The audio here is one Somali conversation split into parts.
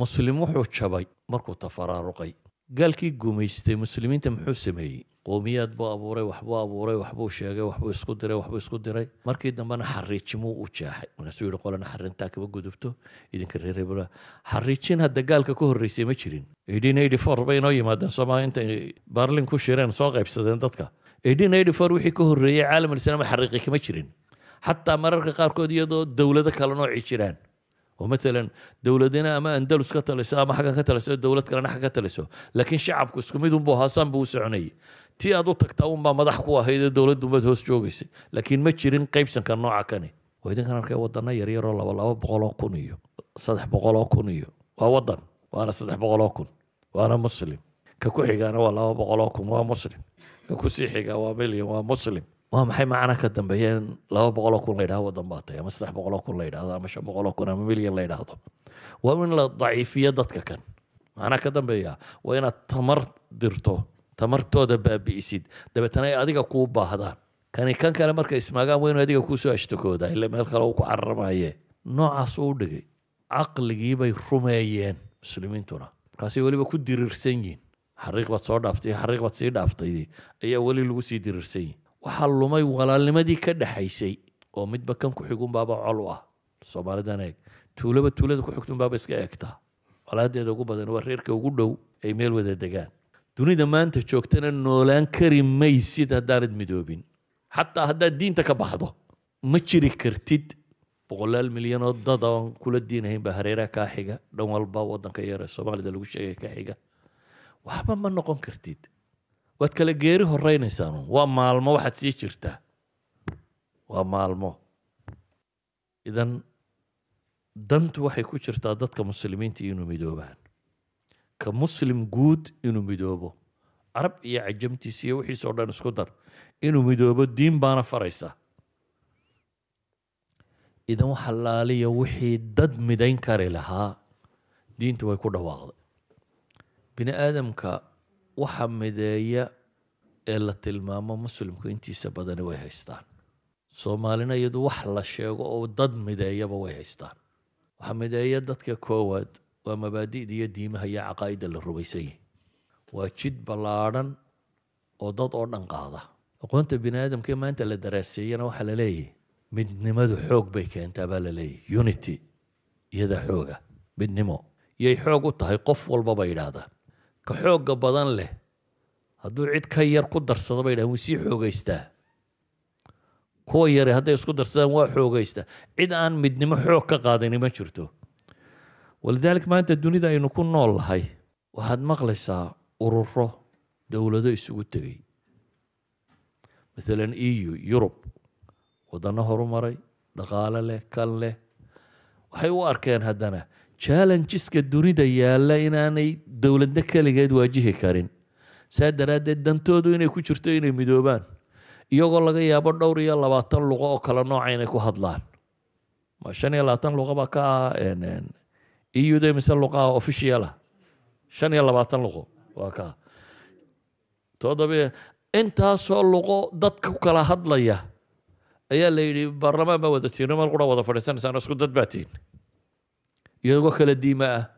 muslim wuxuu jabay markuu tafaraaruqay gaalkii gumaystay muslimiinta muxuu sameeyey qowmiyaad buu abuuray waxbuu abuuray waxbuu sheegay waxbuu isku diray waxbuu isku diray markii dambena xariijimuu u jeexay markaasuu yihi qolana xarintaa kaba gudubto idinka reereebula xariijin hadda gaalka ka horreysay ma jirin eighteen eighty four bay inoo yimaadeen somaa intay barlin ku shireen soo qaybsadeen dadka eighteen eighty four wixii ka horreeyey caalamul islaam xariiqi kama jirin xataa mararka qaarkood iyadoo dowlado kale noocii jiraan oo maalan dowladina ama andalus ka taliso ama xaggan ka taliso dowlad kalena xag ka taliso laakiin shacabku isku mid unbuu haasaan buu u soconayay tii aad u tagtaa unbaa madax ku ahaydee dowladdumaad hoos joogaysay laakiin ma jirin qaybsanka nooca kani waa idinkan arkay wadana yaryaroo laba laba boqoloo kun iyo saddex boqoloo kun iyo waa wadan waana saddex boqoloo kun waana muslim ka ku xigaana waa waa maxay macna ka dambeeya in laba boqoloo kun la yidhahdo waddan ama saddex boqoloo kun la yidhahdo ama shan boqoloo kun ama milyan la yidhaahdo waa in la daciifiyo dadka kan macnaa ka dambeeya waa inaad tamar dirto tamartooda baabi'isid dabeetana ay adiga kuu baahdaan kani kan kale markay ismaagaan waa inuu adiga kuusoo ashtakooda ile meel kale uu ku cararamaayee noocaas uu dhigay caqligii rumeeyeen muslimiintuna markaasay weliba ku diriirsan yihin xariiq baad soo dhaaftay xariiq baad sii dhaaftay ayaa weli lagu sii diriirsan yihin waxaa lumay walaalnimadii ka dhexaysay oo midba kan ku xigunbaaba col u ah soomaalidan eeg tuulaba tuulada ku xigtunbaaba iska eegtaa walaadeeda ugu badan waa reerka ugu dhow ay meel wada degaan dunida maanta joogtana noolaan kari maysid haddaanad midoobin xataa haddaad diinta ka baxdo ma jiri kartid boqolaal milyan oo dada oon kula diinahayn baa hareeraha kaa xiga dhan walba wadanka yar soomaalida lagu sheegay ka xiga waxba ma noqon kartid waad kala geeri horeynaysaa waa maalmo waxaad sii jirtaa waa maalmo idan dantu waxay ku jirtaa dadka muslimiinta inuu midoobaan ka muslim guud inuu midoobo carab iyo cajamtiisa iyo wixiisoo dhan isku dar inuu midoobo diin baana faraysa idan wax allaaliya wixii dad midayn kari lahaa diinta way ku dhawaaqday bini aadamka waxa mideeya ee la tilmaamo muslimku intiisa badani way haystaan soomaalina iyadu wax la sheego oo dad mideeyaba way haystaan waxa mideeya dadka koowaad waa mabaadi'da iyo diimaha iyo caqaaida la rumaysan yihi waa jid ballaadhan oo dad oo dhan qaada aqoonta bini aadamkaee maanta la daraaseeyana waxaa la leeyahay midnimadu xoog bay keentaa baa la leeyahay unity iyadaa xooga midnimo iyay xoog u tahay qof walba bay ka xoogga badan leh hadduu cid ka yar ku darsado bay dhahan wuu sii xoogaystaa kuwa yare hadday isku darsadaan waa xoogaystaa cid aan midnimo xoog ka qaadani ma jirto walidaalika maanta dunida aynu ku nool lahay waxaad maqlaysaa ururo dowlado isugu tegay maalan eu yurub wadano horumaray dhaqaale leh kan leh waxay u arkeen haddana challengeska dunida yaalla inaanay dowladna keligeed waajihi karin saa daraaddeed dantoodu inay ku jirto inay midoobaan iyagoo laga yaabo dhowr iyo labaatan luqo oo kale nooca inay ku hadlaan shan iyo labaatan luqaba ka ah euda e mise luqaha officiala shan iyo labaatan luqo waa ka ah. todoba intaasoo luqo dadka ku kala hadlaya ayaa la yidhi baarlamaan baa wadatiin mal qura wada fadhiisanaysaan isku dad baatiin iyagoo kala diima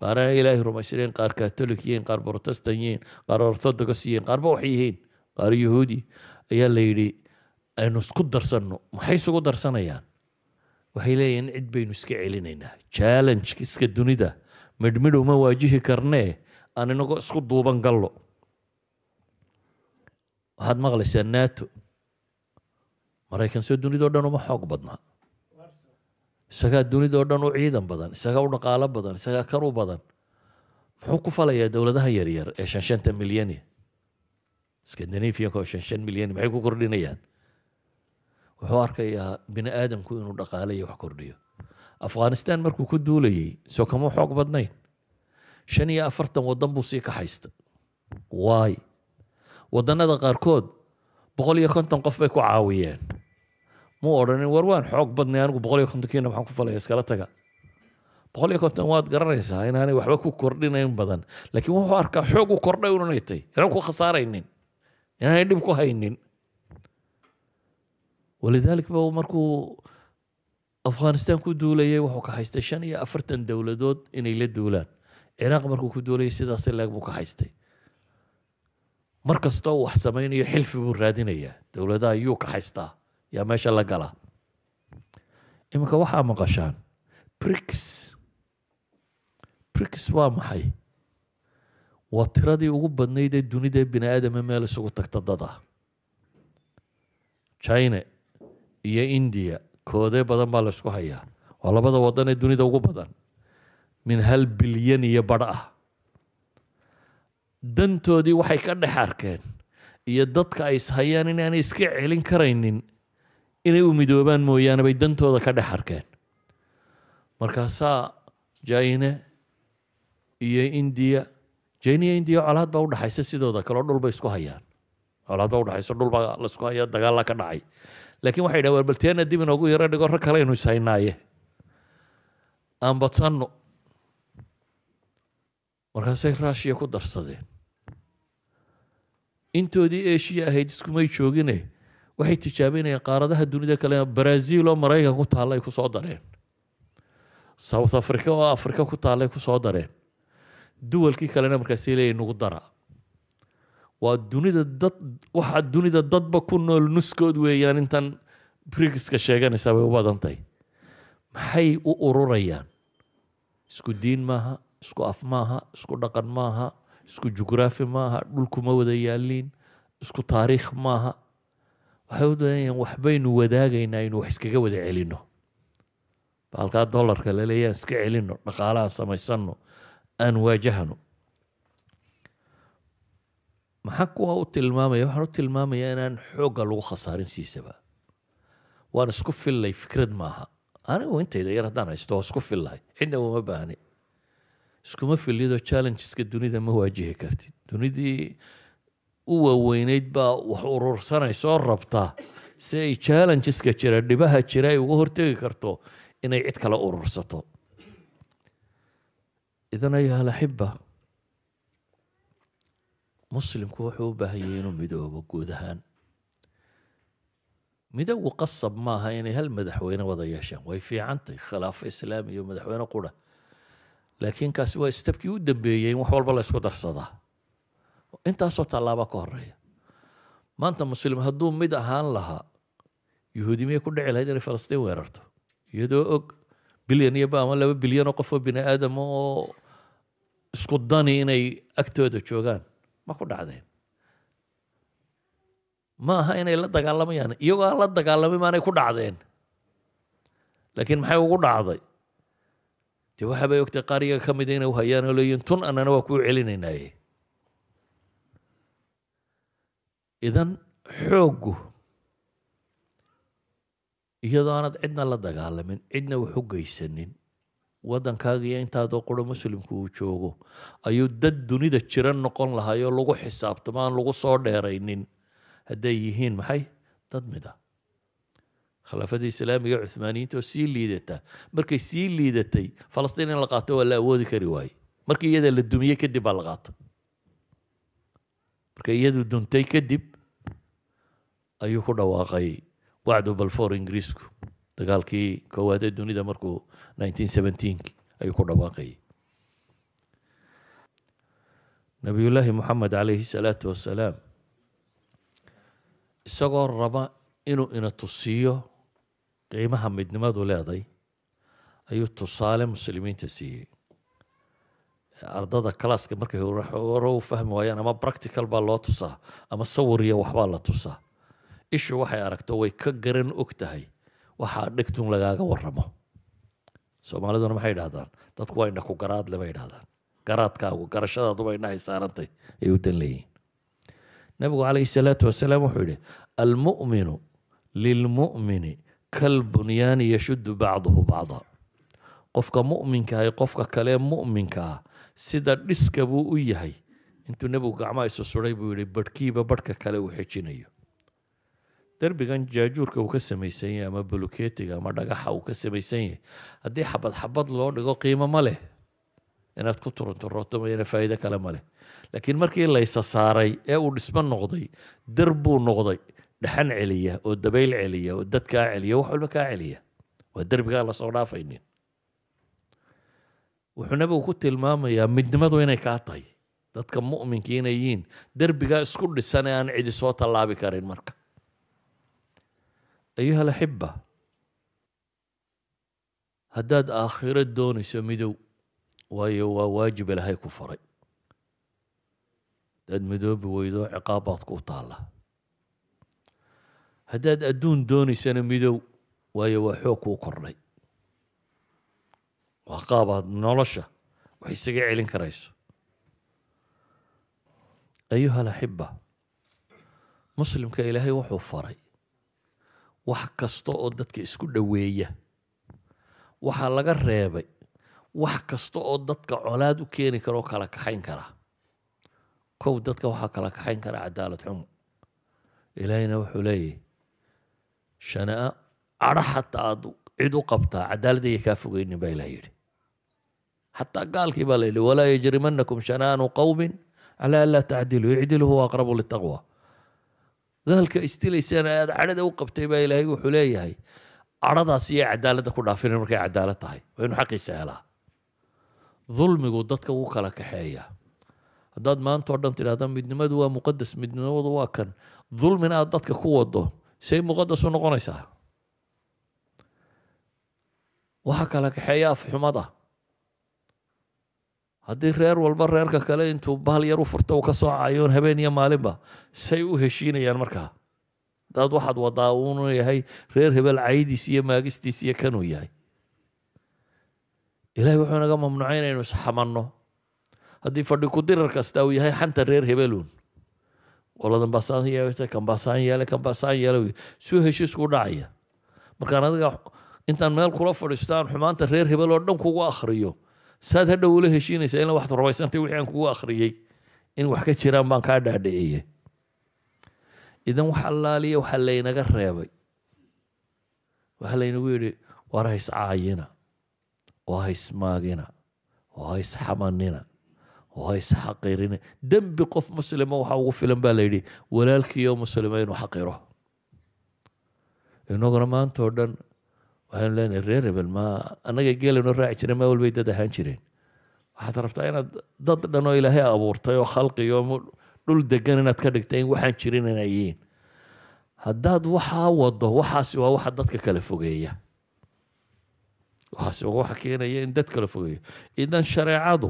ah ilaahay rumaysnayn qaar katolik yihiin qaar protestan yihiin qaar orthodox yihiin qaarba waxay yihiin qaar yahuudi ayaa la aynu isku darsanno maxay isugu darsanayaan waxay leeyihin cid baynu iska celinaynaa challenge iska dunida midhmidhow ma waajihi karnee aan inagoo isku duuban gallo waxaad maqlaysaa nato maraykan soo dunidao dhan uma xoog badnaa isagaa dunidao dhan u ciidan badan isagaa u dhaqaalo badan isagaa kan u badan muxuu ku falayaa dowladaha yaryar ee shanshanta milyani skandinafianko shanshan milyani maxay ku kordhinayaan wuxuu arkayaa bini aadamku inuu dhaqaalo iyo wax kordhiyo afghanistan markuu ku duulayay soo kama xoog badnayn shan iyo afartan waddan buu sii kaxaysta waay waddannada qaarkood boqol iyo konton qof bay ku caawiyeen mu odhanin war waan xoog badnay anigu boqol iyo kontonkiina waxaan ku falaya iskala taga boqol iyo konton waad garanaysaa inaanay waxba ku kordhinayn badan laakiin wuxuu arkaa xoog u kordhay unanay tay inaan ku khasaaraynin inaanay dhib ku haynin walidaalika ba markuu afghanistan ku duulayay wuxuu ka haystay shan iyo afartan dowladood inay la duulaan ciraaq markuu ku duulayay sidaasay leeg buu ka haystay mar uu wax samaynayo xilfi buu raadinayaa dowladaha yuu ka haystaa yaa meesha la galaa iminka waxaa maqashaan brix brix waa maxay waa tiradii ugu badnayd ee dunida bini aadama meel isugu tagta dadah china iyo indiya koodee badan baa la hayaa waa labada wadan ee dunida ugu badan min hal bilyan iyo badh ah dantoodii waxay ka dhex arkeen iyo dadka ay ishayaan inaanay iska celin karaynin inay u midoobaan mooyaane bay dantooda ka dhex arkeen markaasaa jayne iyo indiya jayne iyo indiya colaad baa udhaxaysa sidooda kaleo dhulba isku hayaan colaad baa udhaxaysa dhulbaa laisku haya dagaalla ka dhacay laakiin waxay dhahaan balteena dib inoogu yaro dhigo rag kaleynu ishaynaaye ambatanno markaasay rushiya ku darsadeen intoodii eshiya ahayd iskumay joogine waxay tijaabinayaan qaaradaha dunida kale brazil oo maraykan ku taalla ay kusoo dareen south africa oo africa ku taalla ay kusoo dareen duwalkii kalena markaasi leeyahy nagu dara waa dunida dad waxaa dunida dadba ku nool nuskood weeyaan intan brigiska sheeganaysaa u badan tahay maxay u ururayaan isku diin maaha isku af maaha isku dhaqan maaha isku jugraafi maaha dhulkuma wada yaaliin isku taariikh maaha waxay u doonayaan waxbaynu wadaagaynaa inuu wax iskaga wada celino baalkaa dollarka laleeya iska celino dhaqaalaha samaysano aan waajahano maxaa kuwa u tilmaamaya waxaan u tilmaamayaa inaan xoogga lagu khasaarin siisaba waan isku fillay fikrad maaha anigu intayda yar haddaan haysto waa isku fillahay cidna uma baahni iskuma fillidoo challengeska dunida ma waajihi kartid dunidii u waaweynayd baa wax urursanayso rabta si ay challengeska jira dhibaha jira ay uga hortegi karto inay cid kale urursato idan ayaa muslimku wuxuu u baahan yahay inuu midoobo guud ahaan midowgu qasab maaha inay hal madaxweyne wada yeeshaan way fiicantahy khilaafo islaami iyo madaxweyne qura laakiin kaasi waa istabkii u dambeeyey in wax walba la darsadaa intaasoo tallaaba ka horeeya maanta muslim hadduu mid ahaan lahaa yuhuudimiyay ku dhici lahayd inay falastiin weerarto iyadoo og bilyan iyoba ama laba bilyanoo qofoo bini aadama oo isku dani inay agtooda joogaan ma ku dhacdeen ma aha inay la dagaalamayaan iyagoo aan la dagaalamay maanay ku dhacdeen laakiin maxay ugu dhacday dee waxaabay ogtay qaar iyaga ka mida inay u hayaan oo leeyihin tun annana waa kuu celinaynaye idan xoogu iyadoo aanad cidna la dagaalamin cidna wax u geysanin waddankaaga iyo intaadoo qura muslimku uu joogo ayuu dad dunida jira noqon lahayoo lagu xisaabtamo aan lagu soo dheeraynin hadday yihiin maxay dad mid ah khilaafadii islaamiga cuhmaaniyiinta oo sii liidataa markay sii liidatay falastiin in la qaato waa la awoodi kari waaye markii iyadaa la dumiyey kadib baa la qaatay marka iyadu duntay kadib ayuu ku dhawaaqay wacdu balfor ingiriisku dagaalkii koowaad ee dunida markuu ayuu ku dhawaaqay nabiyullaahi muxamed calayhi salaatu wasalaam isagoo raba inuu ina tusiiyo qiimaha midnimadu leeday ayuu tusaale muslimiinta siiyey ardada kalaaska markay hore u fahmi waayaan ama practical baa loo tusaa ama sawir waxbaa la tusaa ishu waxay aragto way ka garan og tahay waxaa dhigtun lagaaga waramo soomaaliduna maxay idhahdaan dadku waa indhaku garaadle bay idhahdaan garaadkaagu garashadaaduba indhahay saarantay ay u dan leeyihin nabigu calayhi salaatu wasalaam wuxuu yidhi almu'minu lilmu'mini kalbunyaani yashuddu bacduhu bacda qofka mu'minka ahi qofka kalee mu'minka ah sida dhiska buu u yahay intuu nebigu gacmaha isu suray buu yidhi barhkiiba barhka kale uu xejinayo derbigan jaajuurka uu ka samaysan yahay ama buluketiga ama dhagaxa uu ka samaysan yahay haddii xabad xabad loo dhigo qiimo ma leh inaad ku turunturooto mayna faa'iido kale ma leh laakiin markii laysa saaray ee uu dhismo noqday der noqday dhaxan celiya oo dabayl celiya oo dad kaa celiya wax walba kaa celiya waa derbigaa lasoo dhaafaynin wuxuu uu ku tilmaamayaa midnimadu inay kaa tahay dadka mu'minka inay yihiin derbigaa isku dhisan ee aan cidi soo tallaabi karin marka ayuhalaxiba alaxiba haddaad aakhiro doonayso midow waayo waa waajib ilaahay ku faray haddaad midoobi weydo ciqaabaad ku taalla haddaad adduun doonaysana midow waayo waa xoog kuu kordhay qaab nolosha wax isaga celin karayso ayuha alaxiba muslimka ilaahay wuxuu faray wax kasta oo dadka isku dhoweeya waxaa laga reebay wax kasta oo dadka colaad u keeni kara oo kala kaxayn kara kow dadka waxaa kala kaxayn kara cadaalad xumo ilaahayna wuxuu leeyahay shana-a cadho xataa aad cid u qabtaa cadaaladaya kaa fogeynin baa ilaah yidhi xataa gaalkii baa layidhi walaa yajrimanakum shanaanu qowmin calaa anlaa tacdiluu icdilu huwa aqrabu litaqwa gaalka istilaysaan aad cadhada u qabtay baa ilaahay wuxuu leeyahay cadhadaas iyo cadaaladda ku dhaafina markay cadaalad tahay waa inuu xaqiisa helaa dulmigu dadka wuu kala kaxeeya haddaad maanta dhan tidhahda midnimadu waa muqadas midnimadu waa kan dulmin aad dadka ku wado say muqadas u noqonaysaa waxaa kala kaxeeya afxumada haddii reer walba reerka kale intuu bahal yar u furta uu ka soocayoon habeen iyo maalinba say u heshiinayaan markaa dad waxaad wadaa uunu yahay reer hebel caydiis iyo maagistiis iyo kanuu yahay ilaahay wuxuu naga mamnuucay inaynu isxamanno haddii fadhi ku dirar kasta uu yahay xanta reer hebeluun qoladan baasaan yeelata kan baasaan yeele kan baasaan yeele suu heshiisku dhacaya markaan adiga intaan meel kula fadhiisto xumaanta reer hebel oo dhan kugu akhriyo saad hadhow ula heshiinaysa inla waxaad rumaysantay wixii aan kugu akhriyey in wax ka jiraan baan kaa dhaadhiciyey idan wax allaaliya waxaa laynaga reebay waxaa laynagu yidhi war hays caayina oo hays maagina oo hays xamanina oo hays xaqirina dembi qof muslima waxaa ugu filan baa layidhi walaalkiiyo muslima inuu xaqiro inaguna maanta dhan waxaan leenahay reer hebel ma annaga geelanoo raaci jiren maa walbay dad ahaan jireen waxaad rabtaa inaad dad dhan oo ilaahay abuurtay oo khalqi dhul degan inaad ka dhigtay in waxaan jirin inay yihiin haddaad waxaa wado waxaasi waa waxa dadka kale fogeeya waxaasi waa waxa keenaya in dad kala fogeeyo idan shareecadu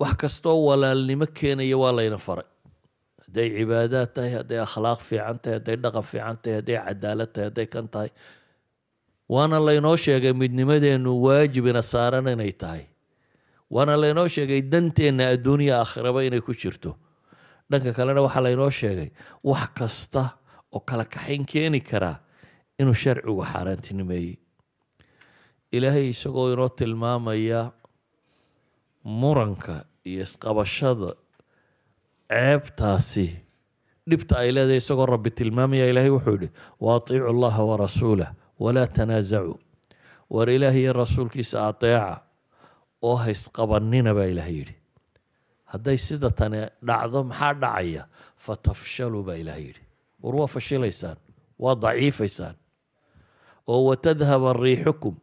wax kastoo walaalnimo keenaya waa layna faray hadday cibaadaad tahay hadday akhlaaq fiican tahay hadday dhaqan fiican tahay hadday cadaalad tahay hadday kan tahay waana laynoo sheegay midnimadeennu waajibina saaran inay tahay waana laynoo sheegay danteenna adduuniya aakhiraba inay ku jirto dhanka kalena waxaa laynoo sheegay wax kasta oo kala kaxayn keeni karaa inuu sharcigu xaaraantinimeeyey ilaahay isagoo inoo tilmaamaya muranka iyo isqabashada ceebtaasi dhibta ay leedahay isagoo rabbi tilmaamaya ilaahay wuxuu yidhi wa atiicu allaha warasuulah walaa tanaasacuu war ilaahi iyo rasuulkiisa adeeca oo haysqabanina baa ilaahay yidhi hadday sida tani dhacdo maxaa dhacaya fatafshaluu baa ilaahay yidhi war waa fashilaysaan waa daciifaysaan oo watadhaba riixukum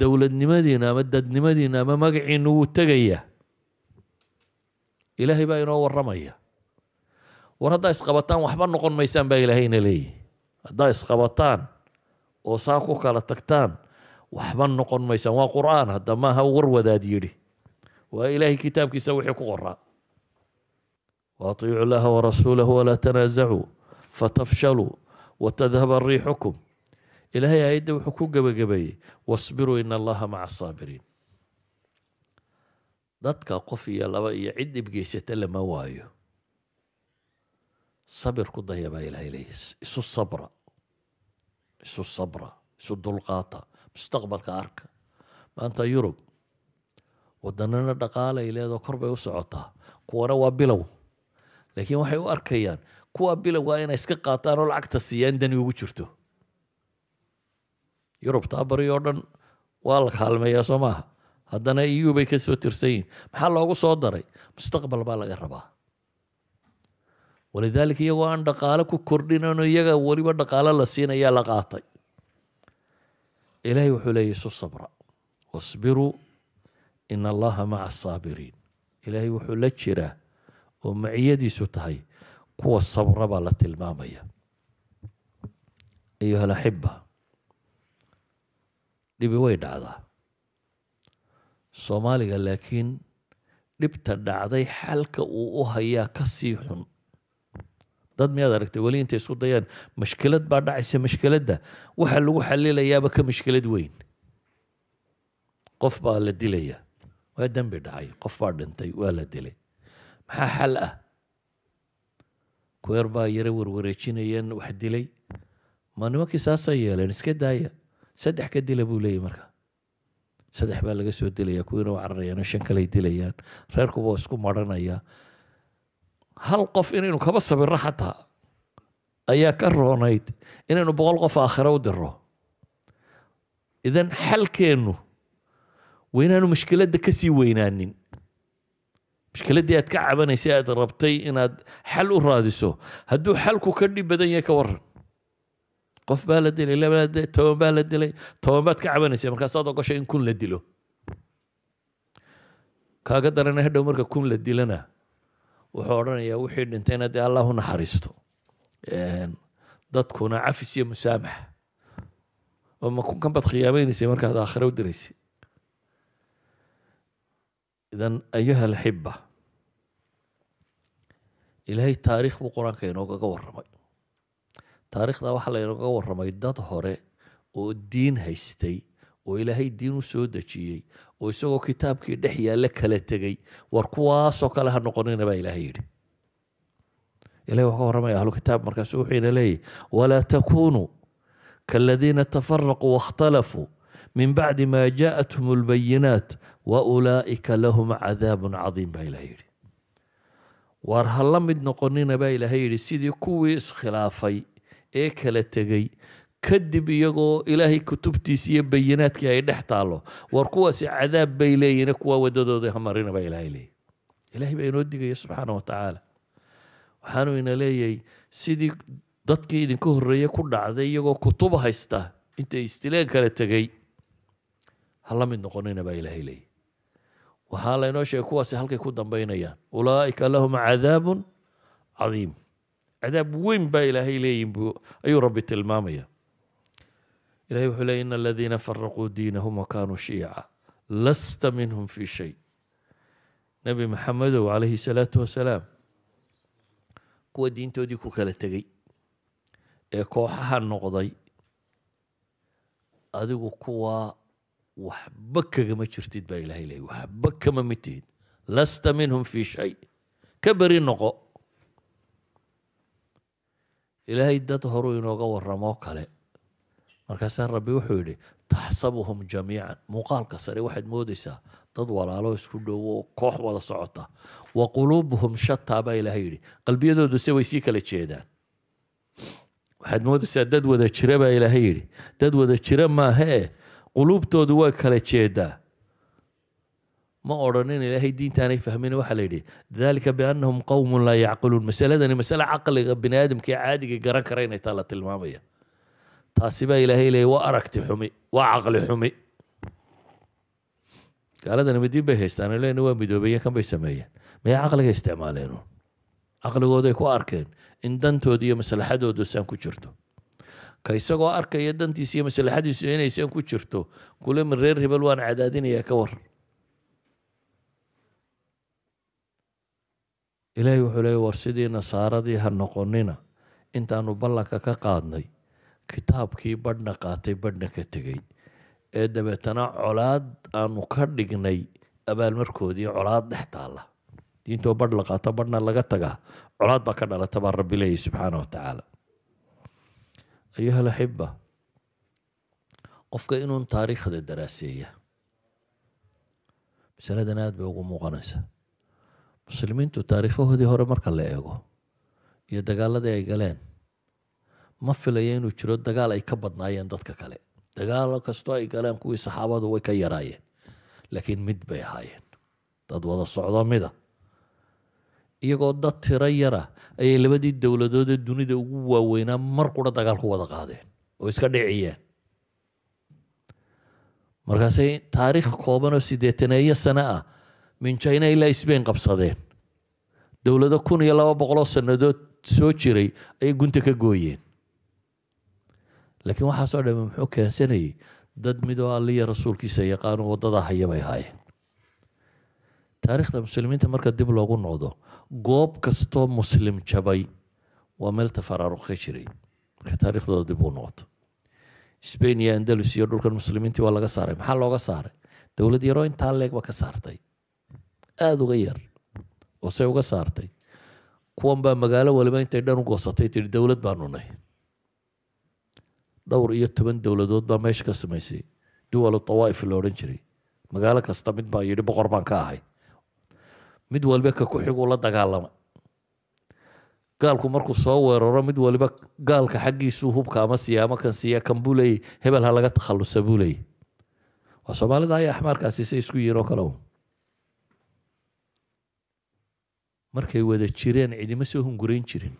dowladnimadiina ama dadnimadiina ama magaciinu wuu tegayaa ilaahay baa inoo waramaya war haddaa isqabataan waxba noqon maysaan baa ilaahayna leeyahy haddaa isqabataan oo saa ku kala tagtaan waxba noqon maysaan waa qur'aan hadda maaha warwadaad yidhi waa ilaahay kitaabkiisa wixii ku qoraa waaطiicu llaha warasuulahu walaa tanaasacuu fatafshaluu watadhaba riixukum ilaahay aayadda wuxuu ku gebagabeeyey wasbiruu ina allaha maca asaabiriin dadka qof iyo laba iyo cid geysata lama waayo sabir ku daya baa ilahay leeya isu sabra isu sabra isu dulqaata mustaqbalka arka maanta yurub wadanana dhaqaalay leedoo kor bay u socotaa kuwana waa bilow laakiin waxay u arkayaan kuwa bilowga inay iska qaataan oo lacagta siiyaan dani ugu jirto yurub taabarii oo dhan waa la kaalmeeyaa soo maaha haddana eu bay ka soo tirsan yihin maxaa loogu soo daray mustaqbal baa laga rabaa walidaalika iyagoo aan dhaqaalo ku kordhinano iyaga weliba dhaqaalo la siinayaa la qaatay ilaahay wuxuu leeya isu sabra wasbiruu in allaha maca asaabiriin ilaahay wuxuu la jiraa oo maciyadiisu tahay kuwa sabra baa la tilmaamaya ayuha alaxiba dhibi way dhacdaa soomaaliga laakiin dhibta dhacday xalka uu u hayaa ka sii xun dad miyaad aragtay weli intay isku dayaan mashkilad baa dhacaysa mashkiladda waxa lagu xalilayaaba ka mashkilad weyn qof baa la dilaya waa dembi dhacay qof baa dhintay waa la dilay maxaa xal ah kueer baa yaro warwareejinayeen wax dilay ma nimankii saasay yeeleen iska daaya saddex ka dila buu leeyay marka saddex baa laga soo dilaya kuwiina u cararayaan oo shan kaley dilayaan reerkuba waa isku maranaya hal qof inaynu kaba sabiro xataa ayaa ka roonayd inaynu boqol qof aakhira u diro idan xalkeennu waa inaanu mushkiladda ka sii weynaanin mushkiladdii aad ka cabanaysay aad rabtay inaad xal u raadiso hadduu xalku ka dhib badan yahay ka waran qof baa la dilay laba toban baa la dilay toban baad ka cabanaysa markaasaad ogoshay in kun la dilo kaaga darana hadhow marka kun la dilana wuxuu odhanayaa wixii dhintayna dee allah u naxariisto dadkuna cafis iyo musaamax oo ma kunkan baad khiyaameynaysay markaad aakhira u diraysay idan ayuha alxiba ilaahay taariikh buu qur-aanka inoogaga warramay taariikhda waxaa laynaga waramay dad hore oo diin haystay oo ilaahay diin u soo dejiyey oo isagoo kitaabkii dhex yaalla kala tegey war kuwaasoo kale ha noqonina baa ilaahay yidhi ilahay wuxuu ka warramaya ahlu kitaab markaasu wuxuuna leeyahy walaa takuunuu kaaladiina tafaraquu waاkhtalafuu min bacdi ma jaaءathum lbayinaat wa ulaa'ika lahum cadaabun cadiim baa ilahay yidhi waar ha la mid noqonina baa ilaahay yidhi sidii kuwii iskhilaafay ee kala tegay kadib iyagoo ilaahay kutubtiis iyo bayanaadkii ay dhex taallo war kuwaasi cadaab bay leeyihin kuwa wadadooda hamarina baa ilahay leeyahy ilahay baa inoo digaya subxaana wa tacaala waxaanuu ina leeyahay sidii dadkii idinka horreeye ku dhacday iyagoo kutub haysta intay istileen kala tegey ha la mid noqonina baa ilaahay leeyahy waxaa laynoo sheegay kuwaasi halkay ku dambaynayaan ulaa'ika lahum cadaabun cadiim cadaab weyn baa ilaahay leeyihin buu ayuu rabbi tilmaamaya ilahay wuxuu leey in aladiina faraquu diinahum wakanuu shiica lasta minhum fii shay nebi maxamedow calayhi salaatu wasalaam kuwa diintoodii ku kala tegey ee kooxaha noqday adigu kuwaa waxba kagama jirtid baa ilahay leey waxba kama mitihid lasta minhum fii shay ka ilaahay dad horuu inooga waramo kale markaasaa rabbi wuxuu yidhi taxsabuhum jamiican muuqaalka sare waxaad moodaysaa dad walaalo isku dhowo koox wada socota wa quluubuhum shataa baa ilaahay yidhi qalbiyadooduse way sii kala jeedaan waxaad moodaysaa dad wada jira baa ilaahay yidhi dad wada jira maahee quluubtoodu waa kala jeedaa ma odhanin ilaahay diintaanay fahmin waxaa la yidhi dalika biannahum qowmun laa yacqiluun masaladani masale caqliga bini aadamka caadiga garan kara inay taa la tilmaamaya taasi ilaahay leeyay waa aragti xumi waa caqli xumi gaaladani midiin bay haystaan leena waa midoobeeye kan bay sameeyeen maya caqliga isticmaaleen caqligooday ku arkeen in dantooda iyo maslaxadoodu saan ku jirto ka isagoo arkaya dantiisa iyo maslaxadiisu inaysaan ku jirto kule reer hibal waan cadaadinaya ka war ilaahay wuxuu leey war sidii nasaaradii ha noqonina intaanu ballanka ka qaadnay kitaabkii badhna qaatay badhna ka tegey ee dabeetana colaad aanu ka dhignay abaalmarkoodii colaad dhex taalla diintoo badh la qaato badhna laga tagaa colaad baa ka dhalata baa rabbi leeyahy subxaana wa tacaala ayuha qofka inuun taariikhda daraaseeya masaladan aada bay ugu muuqanaysaa muslimiintu taariikhahoodii hore marka la eego iyo dagaaladii ay galeen ma filaya inuu jiro dagaal ay ka badnaayeen dadka kale dagaal kastoo ay galeen kuwii saxaabadu way ka yaraayeen laakiin mid bay ahaayeen dad wada socdo mida iyagoo dad tiro yara ayay labadii dowladoodee dunida ugu waaweynaa mar qura dagaal ku wada qaadeen oo iska dhiciyeen markaasay taariikh oo sideetaneeyo sane ah minjayna ilaa sbain qabsadeen dowlado kun iyo laba boqoloo sannadood soo jiray ayay gunta ka gooyeen laakiin waxaasoo dhame muxuu keensanayay dad midoo alliya rasuulkiisa yaqaano waddadaa hayabay ahaayeen taarikhda muslimiinta marka dib loogu noqdo goob kastoo muslim jabay waa meel tafaraaruq jiray marka taariikhdooda dib uu noqdo sbain iyo andalus iyo dhulkan muslimiintii waa laga saaray maxaa looga saaray dowlad yaroo intaa leeg ba ka saartay aada uga yar oo se uga saartay kuwan baa magaalo waliba intay dhan u goosatay tii dowlad baanu nahay dhowr iyo toban dowladood baa meesha ka samaysay duwal dawaaif la odhan jiray magaalo kasta mid baa yidhi boqor baan ka ahay mid waliba ka ku xiguu la dagaalama gaalku markuu soo weeraro mid waliba gaalka xaggiisuu hubka ama siyaamo kan siiya kan buu leeyay hebel ha laga takhallusa buu leeyay waa soomaalida ayaa axmaarkaasi say isku yihin oo kale un markay wada jireen cidima soo hungurayn jirin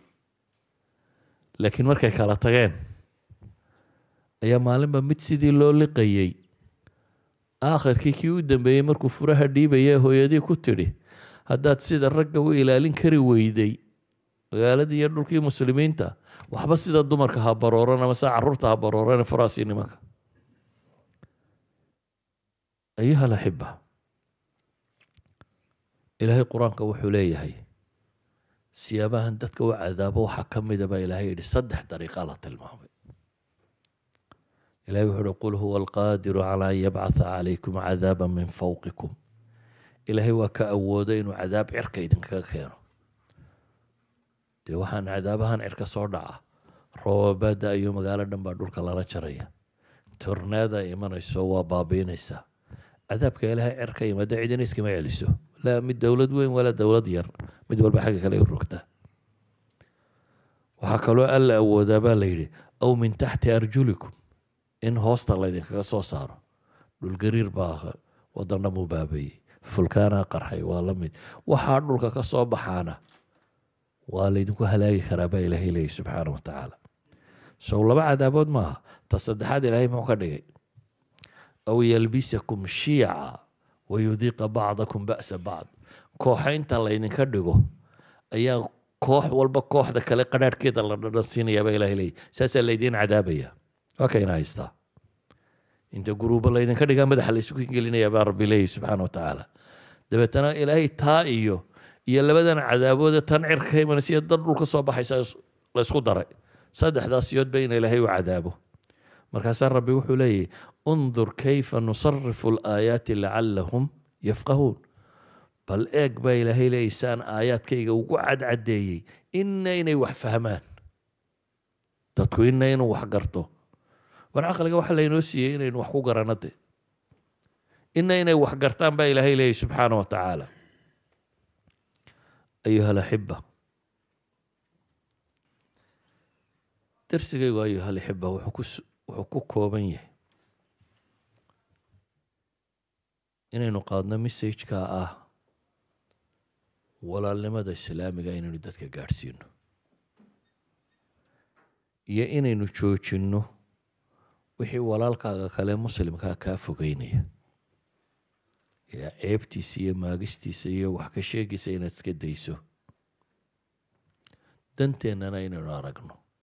laakiin markay kala tageen ayaa maalinba mid sidii loo liqayay aakhirkii kii u dambeeyey markuu furaha dhiibaye hooyadii ku tidhi haddaad sida ragga u ilaalin kari weyday magaaladii iyo dhulkii muslimiinta waxba sida dumarka ha barooran ama saa caruurta ha barooran faraasii nimanka ayuha laxiba ilaahay qur-aanka wuxuu leeyahay siyaabahan dadka u cadaabo waxaa ka mida ilaahay yidhi saddex dariiqa la tilmaamay ilahay wuxuu uhi qul huwa alqaadiru calaa an yabcaa calaykum cadaaba min fowqikum ilaahay waa ka awooday inuu cadaab cirka idinkaga keeno dee waxaan cadaabahan cirka soo dhaca roobabada iyo magaalo dhan baa dhulka lala jaraya tornaada imanayso waa baabiinaysaa cadaabka ilaahay cirka imaado cidina iskama celiso laa mid dowlad weyn walaa dowlad yar mid walba xagga kale ay rogtaa waxaa kaloo alla awoodaa baa layidhi aw min taxti arjulikum in hoosta laydinkaga soo saaro dhulgariir baa wadana muu baabeeyey fulkaanaa qarxay waa la mid waxaa dhulka ka soo baxaana waa laydinku halaagi karaa baa ilaahay leeyay subxaana wa tacaala sow laba cadaabood maaha ta wayudiiqa bacdakum ba'sa bacd kooxa laydinka dhigo ayaa koox walba kooxda kale qadhaadhkeeda la dhadhansiinayaabaa ilahay leeyahy saasaa laydiin cadaabaya waa kayna haystaa inta guruuba laydinka dhigaa madaxa laysugu gelinayaa baa rabbi leeyahy subxaana wa tacaala dabeetana ilaahay taa iyo iyo labadan cadaaboode tan cirka imanaysa iyo dan dhulka soo baxaysa la ysku daray saddexdaas yoodba in ilaahay u cadaabo markaasaa rabbi wuxuu leeyahy undur kayfa nusarifu alaayaati lacalahum yafqahuun bal eeg baa ilaahay leeyay saan aayaadkayga ugu cadcadeeyey ina inay wax fahmaan dadku ina inuu wax garto war caqliga waxa laynoo siiyey inaynu wax ku garanno de ina inay wax gartaan baa ilaahay leeyay subxaana wa tacaala ayuha alaxiba darsigaygu ayuha alaxiba wuxuu ku wuxuu ku kooban yahay inaynu qaadno messajka ah walaalnimada islaamiga inaynu dadka gaadhsiino iyo inaynu joojinno wixii walaalkaaga kale muslimkaa kaa fogeynaya yaa ceebtiisa iyo maagistiisa iyo wax ka sheegiisa inaad iska dayso danteennana inaynu aragno